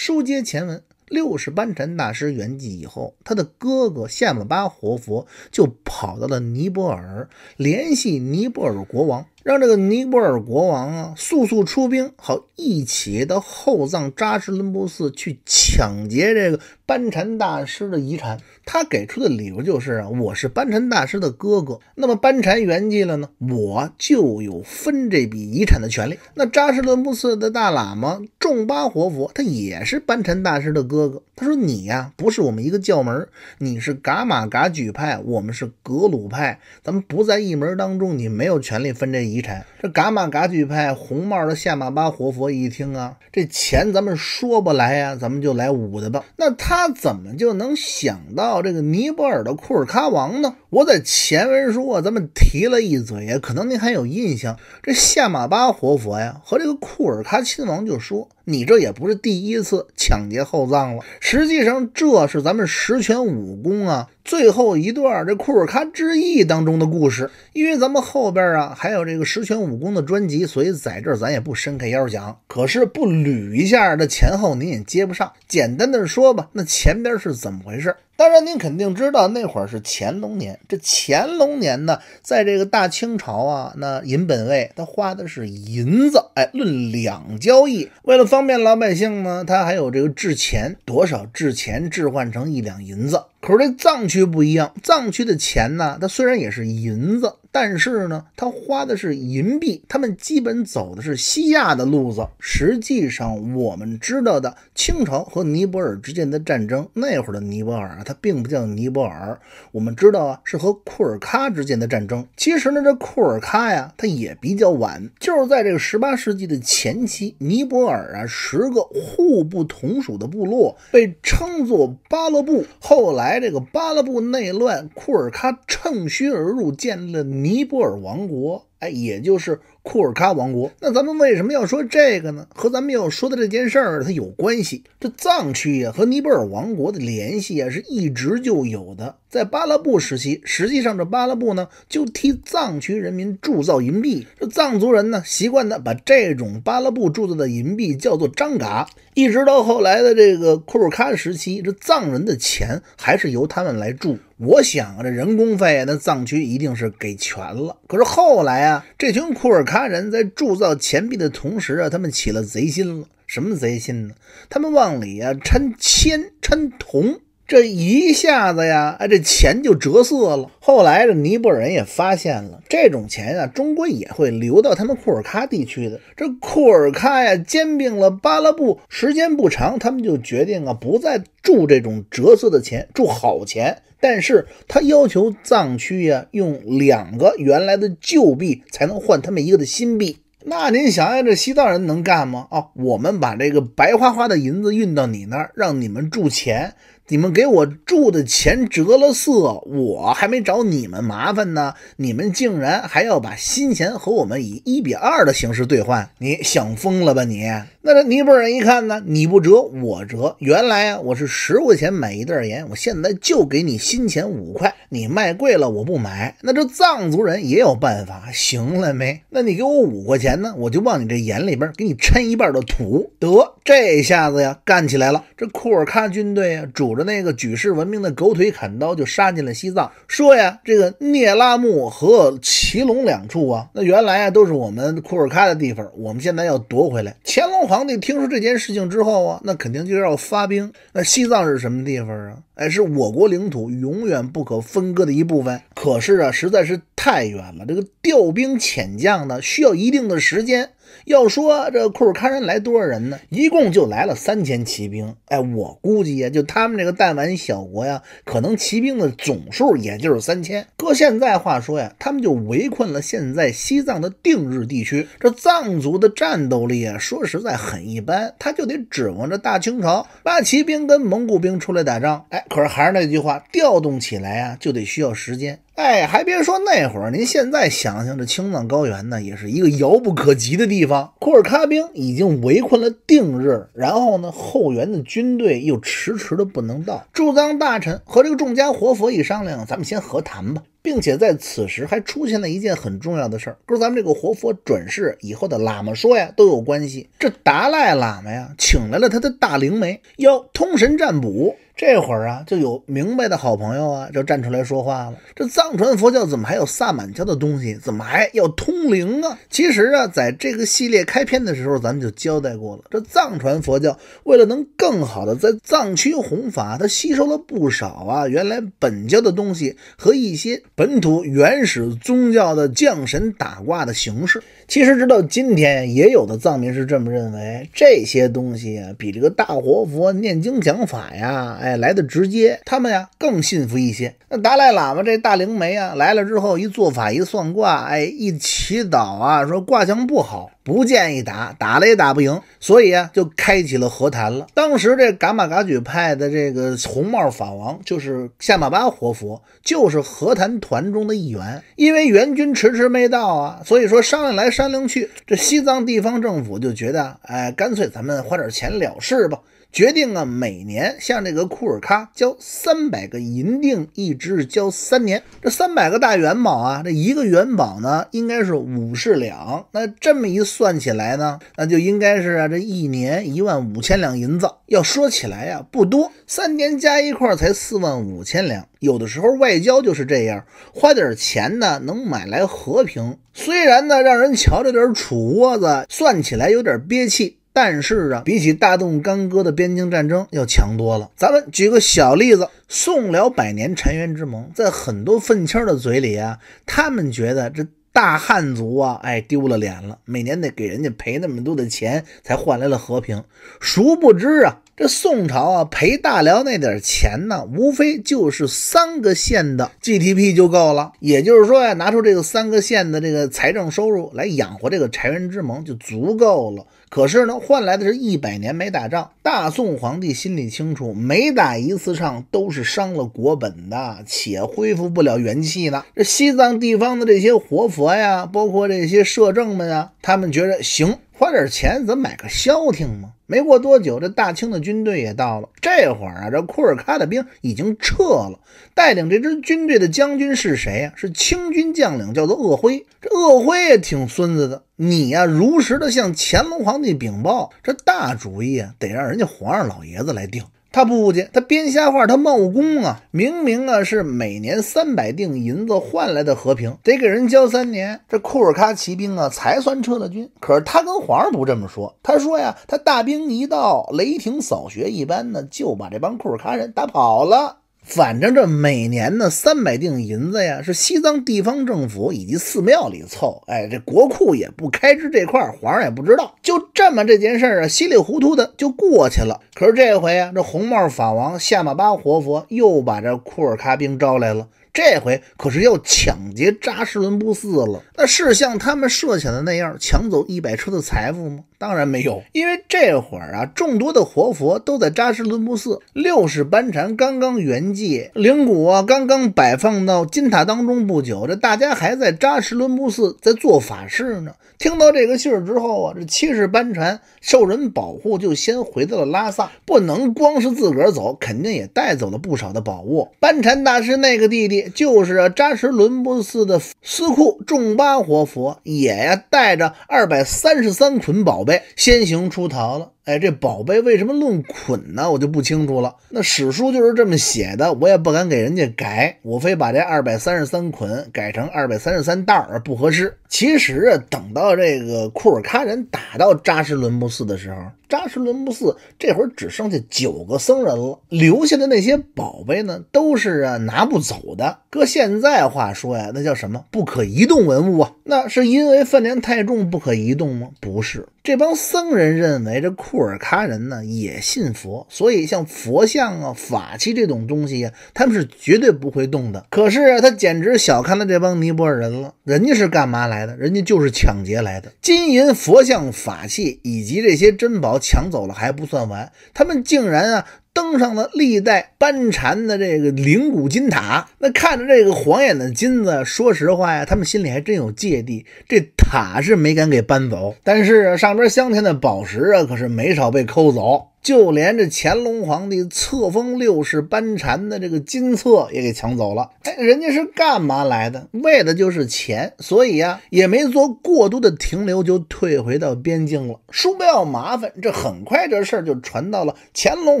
书接前文，六十班禅大师圆寂以后，他的哥哥夏木巴活佛就跑到了尼泊尔，联系尼泊尔国王。让这个尼泊尔国王啊，速速出兵，好一起到后藏扎什伦布寺去抢劫这个班禅大师的遗产。他给出的理由就是啊，我是班禅大师的哥哥，那么班禅圆寂了呢，我就有分这笔遗产的权利。那扎什伦布寺的大喇嘛众巴活佛，他也是班禅大师的哥哥。他说你呀，不是我们一个教门，你是噶玛噶举派，我们是格鲁派，咱们不在一门当中，你没有权利分这一。遗产，这噶玛噶举派红帽的夏玛巴活佛一听啊，这钱咱们说不来呀，咱们就来捂的吧。那他怎么就能想到这个尼泊尔的库尔喀王呢？我在前文说，咱们提了一嘴，可能您还有印象。这夏玛巴活佛呀，和这个库尔喀亲王就说。你这也不是第一次抢劫后藏了。实际上，这是咱们《十全武功》啊最后一段这库尔喀之役当中的故事。因为咱们后边啊还有这个《十全武功》的专辑，所以在这儿咱也不伸开腰讲。可是不捋一下这前后，您也接不上。简单的说吧，那前边是怎么回事？当然，您肯定知道那会儿是乾隆年。这乾隆年呢，在这个大清朝啊，那银本位，他花的是银子，哎，论两交易。为了方便老百姓呢，他还有这个制钱，多少制钱置换成一两银子。可是这藏区不一样，藏区的钱呢，它虽然也是银子。但是呢，他花的是银币，他们基本走的是西亚的路子。实际上，我们知道的清朝和尼泊尔之间的战争，那会儿的尼泊尔啊，它并不叫尼泊尔。我们知道啊，是和库尔喀之间的战争。其实呢，这库尔喀呀，它也比较晚，就是在这个十八世纪的前期，尼泊尔啊，十个互不同属的部落被称作巴勒布。后来这个巴勒布内乱，库尔喀趁虚而入，建立了尼。尼泊尔王国，哎，也就是。库尔喀王国，那咱们为什么要说这个呢？和咱们要说的这件事儿它有关系。这藏区呀，和尼泊尔王国的联系呀，是一直就有的。在巴拉布时期，实际上这巴拉布呢，就替藏区人民铸造银币。这藏族人呢，习惯的把这种巴拉布铸造的银币叫做张嘎。一直到后来的这个库尔喀时期，这藏人的钱还是由他们来铸。我想啊，这人工费那藏区一定是给全了。可是后来啊，这群库尔卡人在铸造钱币的同时啊，他们起了贼心了。什么贼心呢？他们往里啊掺铅、掺铜。这一下子呀，哎，这钱就折色了。后来这尼泊尔人也发现了这种钱啊，终归也会流到他们库尔喀地区的。这库尔喀呀，兼并了巴拉布，时间不长，他们就决定啊，不再铸这种折色的钱，铸好钱。但是他要求藏区呀，用两个原来的旧币才能换他们一个的新币。那您想想，这西藏人能干吗？哦，我们把这个白花花的银子运到你那儿，让你们铸钱。你们给我住的钱折了色，我还没找你们麻烦呢，你们竟然还要把新钱和我们以一比二的形式兑换，你想疯了吧你！那这尼泊尔人一看呢，你不折我折。原来啊，我是十块钱买一袋盐，我现在就给你新钱五块。你卖贵了我不买。那这藏族人也有办法，行了没？那你给我五块钱呢，我就往你这盐里边给你掺一半的土。得，这下子呀，干起来了。这库尔喀军队啊，拄着那个举世闻名的狗腿砍刀，就杀进了西藏。说呀，这个聂拉木和奇隆两处啊，那原来啊都是我们库尔喀的地方，我们现在要夺回来。乾隆皇。皇帝听说这件事情之后啊，那肯定就要发兵。那西藏是什么地方啊？哎，是我国领土永远不可分割的一部分。可是啊，实在是太远了，这个调兵遣将呢，需要一定的时间。要说这库尔喀人来多少人呢？一共就来了三千骑兵。哎，我估计呀，就他们这个弹丸小国呀，可能骑兵的总数也就是三千。搁现在话说呀，他们就围困了现在西藏的定日地区。这藏族的战斗力啊，说实在很一般，他就得指望着大清朝八骑兵跟蒙古兵出来打仗。哎，可是还是那句话，调动起来呀，就得需要时间。哎，还别说那会儿，您现在想想，这青藏高原呢，也是一个遥不可及的地方。库尔喀兵已经围困了定日，然后呢，后援的军队又迟迟的不能到。驻藏大臣和这个众家活佛一商量，咱们先和谈吧。并且在此时还出现了一件很重要的事儿，跟咱们这个活佛转世以后的喇嘛说呀，都有关系。这达赖喇嘛呀，请来了他的大灵媒，要通神占卜。这会儿啊，就有明白的好朋友啊，就站出来说话了。这藏传佛教怎么还有萨满教的东西？怎么还要通灵啊？其实啊，在这个系列开篇的时候，咱们就交代过了。这藏传佛教为了能更好的在藏区弘法，它吸收了不少啊，原来本教的东西和一些本土原始宗教的降神打卦的形式。其实直到今天也有的藏民是这么认为。这些东西啊，比这个大活佛念经讲法呀，哎。哎，来的直接，他们呀更信服一些。那达赖喇嘛这大灵媒啊来了之后，一做法，一算卦，哎，一祈祷啊，说卦象不好，不建议打，打了也打不赢，所以啊，就开启了和谈了。当时这噶玛噶举派的这个红帽法王，就是夏玛巴活佛，就是和谈团中的一员。因为援军迟迟没到啊，所以说商量来商量去，这西藏地方政府就觉得，哎，干脆咱们花点钱了事吧。决定啊，每年向这个库尔喀交三百个银锭，一直交三年。这三百个大元宝啊，这一个元宝呢，应该是五十两。那这么一算起来呢，那就应该是啊，这一年一万五千两银子。要说起来呀，不多，三年加一块才四万五千两。有的时候外交就是这样，花点钱呢，能买来和平。虽然呢，让人瞧着点储窝子，算起来有点憋气。但是啊，比起大动干戈的边境战争要强多了。咱们举个小例子，宋辽百年澶渊之盟，在很多愤青的嘴里啊，他们觉得这大汉族啊，哎，丢了脸了，每年得给人家赔那么多的钱才换来了和平。殊不知啊。这宋朝啊，赔大辽那点钱呢，无非就是三个县的 GDP 就够了。也就是说呀，拿出这个三个县的这个财政收入来养活这个柴人之盟就足够了。可是呢，换来的是一百年没打仗。大宋皇帝心里清楚，每打一次仗都是伤了国本的，且恢复不了元气的。这西藏地方的这些活佛呀，包括这些摄政们啊，他们觉得行，花点钱怎么买个消停吗？没过多久，这大清的军队也到了。这会儿啊，这库尔喀的兵已经撤了。带领这支军队的将军是谁啊？是清军将领，叫做鄂辉。这鄂辉也挺孙子的，你呀，如实的向乾隆皇帝禀报。这大主意啊，得让人家皇上老爷子来定。他不结，他编瞎话，他冒功啊！明明啊是每年三百锭银子换来的和平，得给人交三年，这库尔喀骑兵啊才算撤了军。可是他跟皇上不这么说，他说呀，他大兵一到，雷霆扫穴一般呢，就把这帮库尔喀人打跑了。反正这每年的三百锭银子呀，是西藏地方政府以及寺庙里凑，哎，这国库也不开支这块，皇上也不知道，就这么这件事啊，稀里糊涂的就过去了。可是这回啊，这红帽法王夏玛巴活佛又把这库尔喀兵招来了，这回可是要抢劫扎什伦布寺了。那是像他们设想的那样，抢走一百车的财富吗？当然没有，因为这会儿啊，众多的活佛都在扎什伦布寺，六世班禅刚刚圆寂，灵骨啊刚刚摆放到金塔当中不久，这大家还在扎什伦布寺在做法事呢。听到这个信儿之后啊，这七世班禅受人保护，就先回到了拉萨，不能光是自个儿走，肯定也带走了不少的宝物。班禅大师那个弟弟就是啊，扎什伦布寺的司库仲巴活佛也呀带着二百三十三捆宝。先行出逃了。哎，这宝贝为什么论捆呢？我就不清楚了。那史书就是这么写的，我也不敢给人家改。我非把这二百三十三捆改成二百三十三袋儿不合适。其实啊，等到这个库尔喀人打到扎什伦布寺的时候，扎什伦布寺这会儿只剩下九个僧人了。留下的那些宝贝呢，都是啊拿不走的。搁现在话说呀，那叫什么不可移动文物啊？那是因为分量太重不可移动吗？不是，这帮僧人认为这库。布尔喀人呢也信佛，所以像佛像啊、法器这种东西呀，他们是绝对不会动的。可是他简直小看了这帮尼泊尔人了，人家是干嘛来的？人家就是抢劫来的，金银、佛像、法器以及这些珍宝抢走了还不算完，他们竟然啊登上了历代班禅的这个灵骨金塔，那看着这个晃眼的金子，说实话呀，他们心里还真有芥蒂。这。塔是没敢给搬走，但是上边镶嵌的宝石啊，可是没少被抠走。就连这乾隆皇帝册封六世班禅的这个金册也给抢走了。哎，人家是干嘛来的？为的就是钱，所以啊，也没做过多的停留，就退回到边境了。说要麻烦，这很快这事儿就传到了乾隆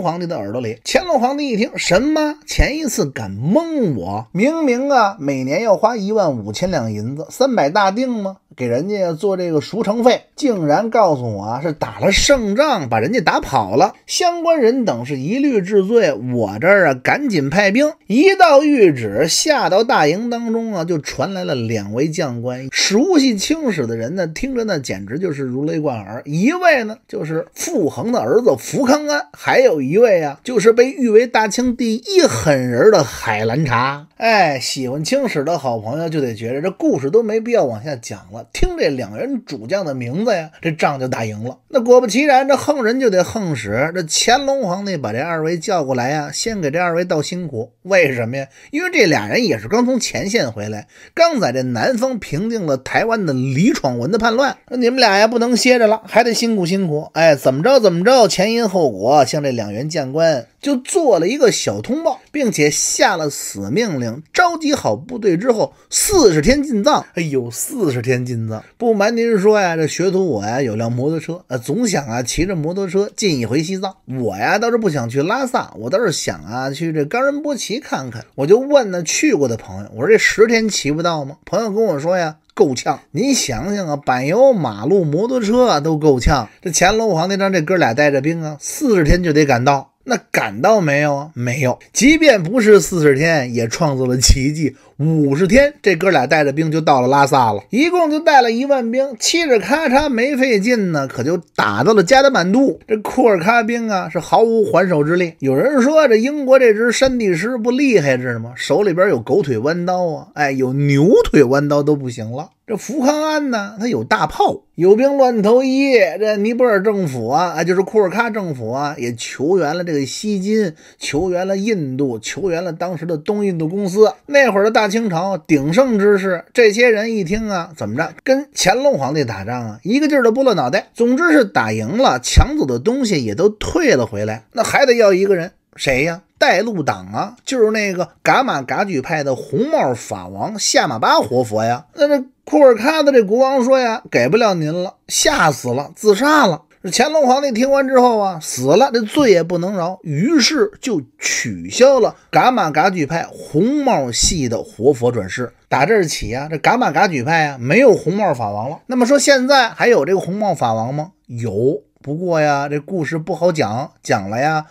皇帝的耳朵里。乾隆皇帝一听，什么？前一次敢蒙我？明明啊，每年要花一万五千两银子，三百大锭吗？给人家做这个赎城费，竟然告诉我啊是打了胜仗，把人家打跑了。相关人等是一律治罪。我这儿啊，赶紧派兵。一道谕旨下到大营当中啊，就传来了两位将官。熟悉清史的人呢，听着那简直就是如雷贯耳。一位呢就是傅恒的儿子福康安，还有一位啊就是被誉为大清第一狠人的海兰察。哎，喜欢清史的好朋友就得觉着这故事都没必要往下讲了。听这两员主将的名字呀，这仗就打赢了。那果不其然，这横人就得横使。这乾隆皇帝把这二位叫过来呀，先给这二位道辛苦。为什么呀？因为这俩人也是刚从前线回来，刚在这南方平定了台湾的李闯文的叛乱。你们俩呀不能歇着了，还得辛苦辛苦。哎，怎么着怎么着，前因后果，向这两员将官就做了一个小通报。并且下了死命令，召集好部队之后，四十天进藏。哎呦，四十天进藏！不瞒您说呀，这学徒我呀有辆摩托车，呃，总想啊骑着摩托车进一回西藏。我呀倒是不想去拉萨，我倒是想啊去这冈仁波齐看看。我就问那去过的朋友，我说这十天骑不到吗？朋友跟我说呀，够呛。您想想啊，柏油马路，摩托车啊，都够呛。这乾隆皇帝让这哥俩带着兵啊，四十天就得赶到。那赶到没有啊？没有，即便不是四十天，也创造了奇迹。五十天，这哥俩带着兵就到了拉萨了，一共就带了一万兵，骑着咔嚓没费劲呢，可就打到了加德满都。这库尔喀兵啊，是毫无还手之力。有人说，这英国这支山地师不厉害知道吗？手里边有狗腿弯刀啊，哎，有牛腿弯刀都不行了。这福康安呢，他有大炮，有病乱投医。这尼泊尔政府啊，啊，就是库尔喀政府啊，也求援了这个锡金，求援了印度，求援了当时的东印度公司。那会儿的大清朝鼎盛之势，这些人一听啊，怎么着跟乾隆皇帝打仗啊，一个劲儿的拨了脑袋。总之是打赢了，抢走的东西也都退了回来。那还得要一个人，谁呀？带路党啊，就是那个噶玛噶举派的红帽法王夏玛巴活佛呀。那那。库尔喀的这国王说呀：“给不了您了，吓死了，自杀了。”这乾隆皇帝听完之后啊，死了，这罪也不能饶，于是就取消了噶玛噶举派红帽系的活佛转世。打这儿起啊，这噶玛噶举派啊，没有红帽法王了。那么说，现在还有这个红帽法王吗？有，不过呀，这故事不好讲，讲了呀。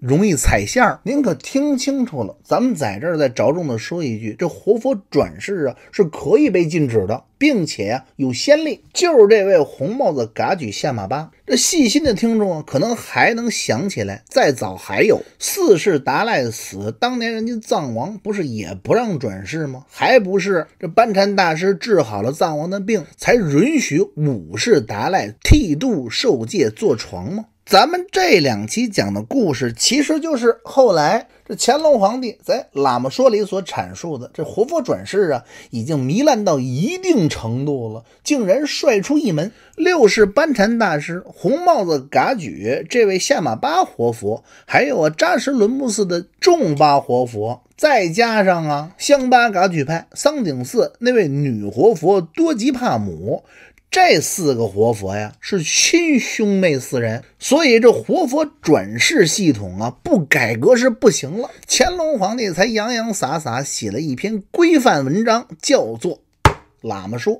容易踩线儿，您可听清楚了。咱们在这儿再着重的说一句，这活佛转世啊是可以被禁止的，并且有先例，就是这位红帽子噶举下马巴。这细心的听众啊，可能还能想起来，再早还有四世达赖死，当年人家藏王不是也不让转世吗？还不是这班禅大师治好了藏王的病，才允许五世达赖剃度受戒坐床吗？咱们这两期讲的故事，其实就是后来这乾隆皇帝在喇嘛说里所阐述的，这活佛转世啊，已经糜烂到一定程度了，竟然率出一门六世班禅大师、红帽子噶举这位下马巴活佛，还有啊扎什伦布寺的众巴活佛，再加上啊香巴噶举派桑顶寺那位女活佛多吉帕姆。这四个活佛呀，是亲兄妹四人，所以这活佛转世系统啊，不改革是不行了。乾隆皇帝才洋洋洒洒写了一篇规范文章，叫做《喇嘛说》。